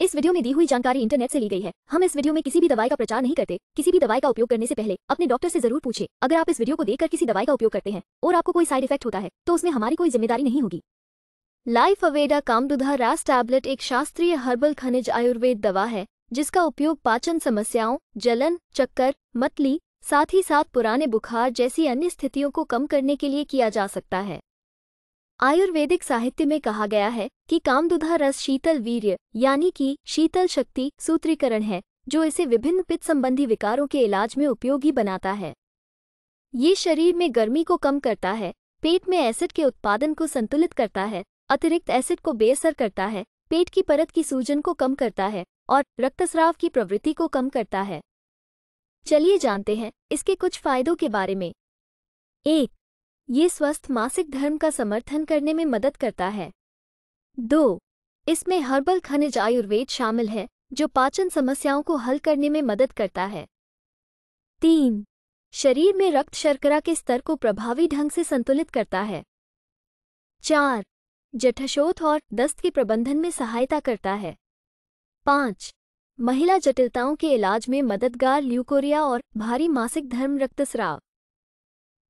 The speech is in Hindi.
इस वीडियो में दी हुई जानकारी इंटरनेट से ली गई है हम इस वीडियो में किसी भी दवाई का प्रचार नहीं करते किसी भी दवाई का उपयोग करने से पहले अपने डॉक्टर से जरूर पूछे अगर आप इस वीडियो को देखकर किसी दवाई का उपयोग करते हैं और आपको कोई साइड इफेक्ट होता है तो उसमें हमारी कोई जिम्मेदारी नहीं होगी लाइफ अवेडा दुधा रास टैबलेट एक शास्त्रीय हर्बल खनिज आयुर्वेद दवा है जिसका उपयोग पाचन समस्याओं जलन चक्कर मतली साथ ही साथ पुराने बुखार जैसी अन्य स्थितियों को कम करने के लिए किया जा सकता है आयुर्वेदिक साहित्य में कहा गया है कि कामदुधा रस शीतल वीर्य यानी कि शीतल शक्ति सूत्रीकरण है जो इसे विभिन्न पित्त संबंधी विकारों के इलाज में उपयोगी बनाता है ये शरीर में गर्मी को कम करता है पेट में एसिड के उत्पादन को संतुलित करता है अतिरिक्त एसिड को बेअसर करता है पेट की परत की सूजन को कम करता है और रक्तस्राव की प्रवृत्ति को कम करता है चलिए जानते हैं इसके कुछ फायदों के बारे में एक ये स्वस्थ मासिक धर्म का समर्थन करने में मदद करता है दो इसमें हर्बल खनिज आयुर्वेद शामिल है जो पाचन समस्याओं को हल करने में मदद करता है तीन शरीर में रक्त शर्करा के स्तर को प्रभावी ढंग से संतुलित करता है चार जठशोथ और दस्त के प्रबंधन में सहायता करता है पाँच महिला जटिलताओं के इलाज में मददगार ल्यूकोरिया और भारी मासिक धर्म रक्तस्राव